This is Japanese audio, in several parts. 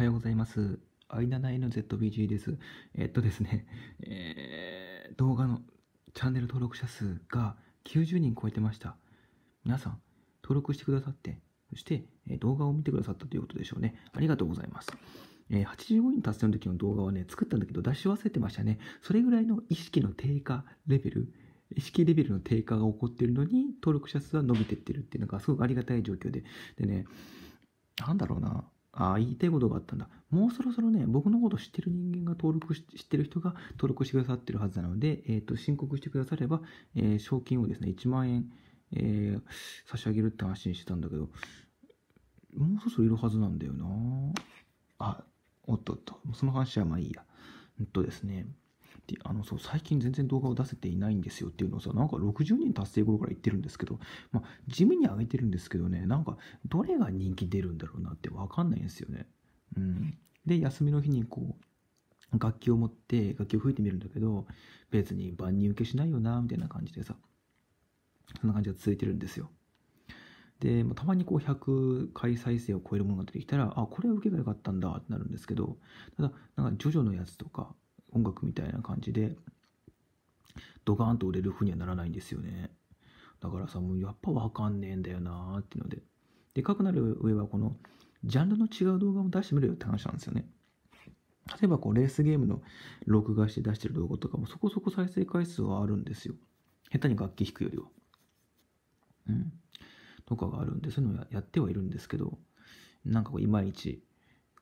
おはようございます。i7nzbg です。えっとですね、えー、動画のチャンネル登録者数が90人超えてました。皆さん、登録してくださって、そして、え動画を見てくださったということでしょうね。ありがとうございます。えー、85人達成の時の動画はね、作ったんだけど出し忘れてましたね。それぐらいの意識の低下レベル、意識レベルの低下が起こっているのに、登録者数は伸びてってるっていうのがすごくありがたい状況で。でね、なんだろうな。ああ、言いたいことがあったんだ。もうそろそろね、僕のこと知ってる人間が登録し、知ってる人が登録してくださってるはずなので、えっ、ー、と、申告してくだされば、えー、賞金をですね、1万円、えー、差し上げるって話にしてたんだけど、もうそろそろいるはずなんだよなあ、おっとっと、その話はまあいいや。うんとですね、ってあのそう最近全然動画を出せていないんですよっていうのをさなんか60人達成頃から言ってるんですけど、まあ、地味に上げてるんですけどねなんかどれが人気出るんだろうなって分かんないんですよね。うん、で休みの日にこう楽器を持って楽器を吹いてみるんだけど別に万人受けしないよなみたいな感じでさそんな感じが続いてるんですよで、まあ、たまにこう100回再生を超えるものが出てきたらあこれは受けがよかったんだってなるんですけどただなんかジョジョのやつとか音楽みたいな感じでドカーンと売れる風にはならないんですよねだからさもうやっぱわかんねえんだよなーっていうのででかくなる上はこのジャンルの違う動画も出してみるよって話なんですよね例えばこうレースゲームの録画して出してる動画とかもそこそこ再生回数はあるんですよ下手に楽器弾くよりはうんとかがあるんでそういうのをやってはいるんですけどなんかこういまいち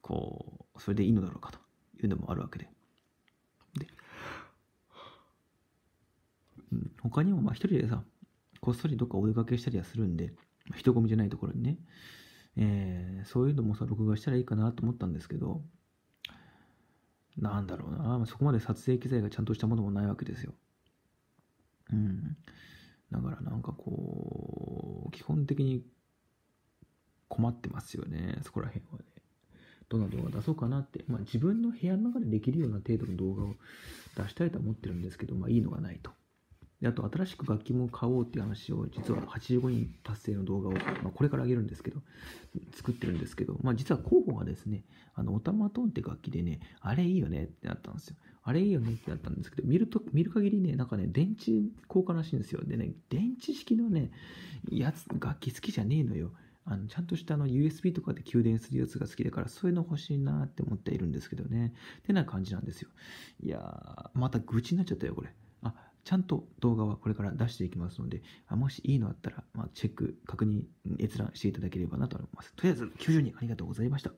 こうそれでいいのだろうかというのもあるわけで他にもまあ一人でさ、こっそりどっかお出かけしたりはするんで、人混みじゃないところにね、えー、そういうのもさ、録画したらいいかなと思ったんですけど、なんだろうな、そこまで撮影機材がちゃんとしたものもないわけですよ。うん。だからなんかこう、基本的に困ってますよね、そこら辺はね。どんな動画出そうかなって、まあ自分の部屋の中でできるような程度の動画を出したいと思ってるんですけど、まあいいのがないと。であと新しく楽器も買おうっていう話を実は85人達成の動画を、まあ、これからあげるんですけど作ってるんですけど、まあ、実は候補がですねあのオタマトーンって楽器でねあれいいよねってなったんですよあれいいよねってなったんですけど見ると見る限りねなんかね電池交換らしいんですよでね電池式のねやつ楽器好きじゃねえのよあのちゃんとしたあの USB とかで給電するやつが好きだから、そういうの欲しいなって思っているんですけどね。ってな感じなんですよ。いやー、また愚痴になっちゃったよ、これ。ちゃんと動画はこれから出していきますので、あもしいいのあったら、まあ、チェック、確認、閲覧していただければなと思います。とりあえず、90人ありがとうございました。